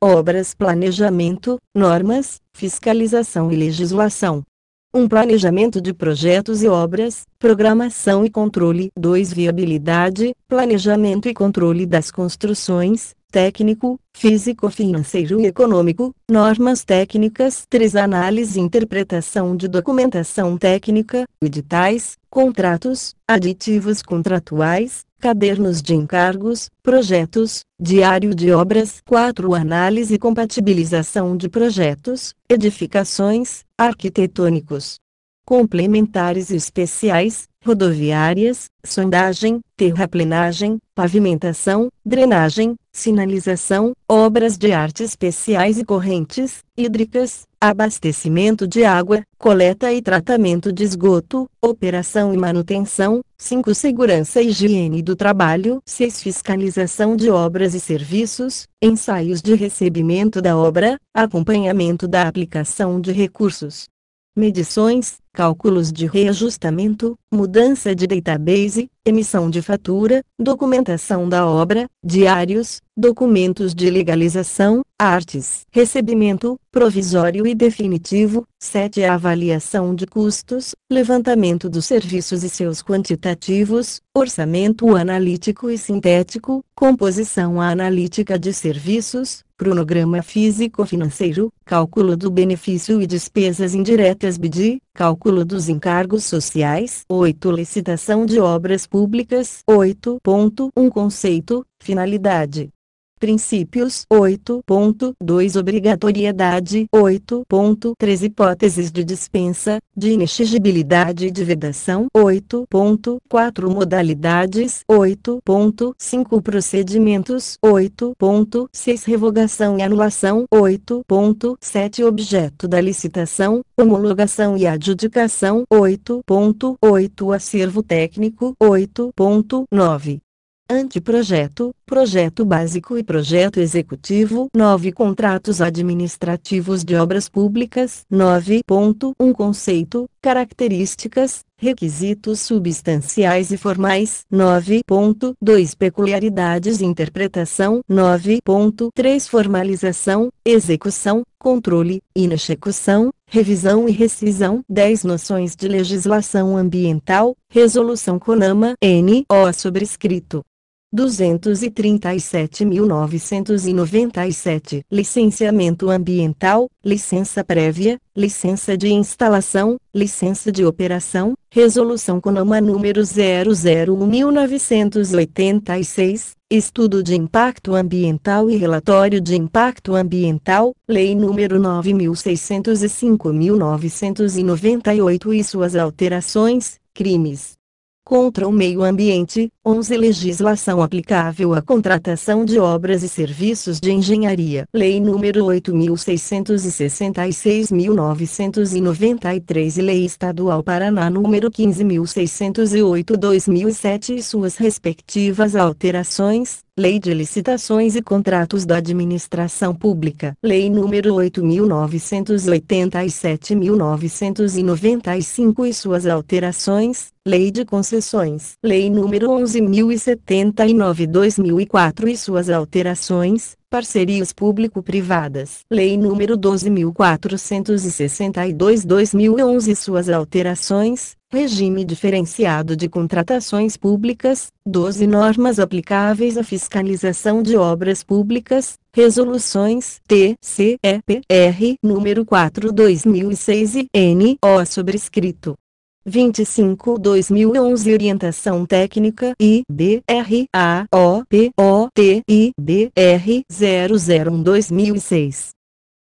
obras, planejamento, normas, fiscalização e legislação. 1. Um planejamento de projetos e obras, programação e controle. 2. Viabilidade, planejamento e controle das construções, técnico, físico-financeiro e econômico, normas técnicas 3 análise e interpretação de documentação técnica, editais, contratos, aditivos contratuais, cadernos de encargos, projetos, diário de obras 4 análise e compatibilização de projetos, edificações, arquitetônicos, complementares especiais, rodoviárias, sondagem, terraplenagem, pavimentação, drenagem, sinalização, obras de arte especiais e correntes hídricas, abastecimento de água, coleta e tratamento de esgoto, operação e manutenção, 5 segurança e higiene do trabalho, 6 fiscalização de obras e serviços, ensaios de recebimento da obra, acompanhamento da aplicação de recursos, medições, cálculos de reajustamento, mudança de database, emissão de fatura, documentação da obra, diários, documentos de legalização, artes, recebimento, provisório e definitivo, 7. Avaliação de custos, levantamento dos serviços e seus quantitativos, orçamento analítico e sintético, composição analítica de serviços, cronograma físico-financeiro, cálculo do benefício e despesas indiretas BDI, Cálculo dos encargos sociais. 8. Licitação de obras públicas. 8.1 Conceito, finalidade, Princípios 8.2 Obrigatoriedade 8.3 Hipóteses de dispensa, de inexigibilidade e de vedação 8.4 Modalidades 8.5 Procedimentos 8.6 Revogação e anulação 8.7 Objeto da licitação, homologação e adjudicação 8.8 Acervo técnico 8.9 anteprojeto, projeto básico e projeto executivo. 9 Contratos administrativos de obras públicas. 9.1 Conceito, características, requisitos substanciais e formais. 9.2 Peculiaridades interpretação. 9.3 Formalização, execução, controle, inexecução, revisão e rescisão. 10 Noções de legislação ambiental, resolução CONAMA N.O. sobrescrito. 237.997, licenciamento ambiental, licença prévia, licença de instalação, licença de operação, resolução CONAMA número 001.986, estudo de impacto ambiental e relatório de impacto ambiental, lei número 9.605.998 e suas alterações, crimes contra o meio ambiente, 11 legislação aplicável à contratação de obras e serviços de engenharia. Lei número 8666.993 e Lei Estadual Paraná número 15608/2007 e suas respectivas alterações Lei de Licitações e Contratos da Administração Pública. Lei número 8987 e suas alterações. Lei de Concessões. Lei número 11079-2004 e suas alterações. Parcerias público-privadas. Lei número 12462-2011 e suas alterações. Regime Diferenciado de Contratações Públicas, 12 Normas aplicáveis à fiscalização de obras públicas, Resoluções TCEPR número 4/2006 e NO sobrescrito 25-2011 Orientação Técnica e 001-2006.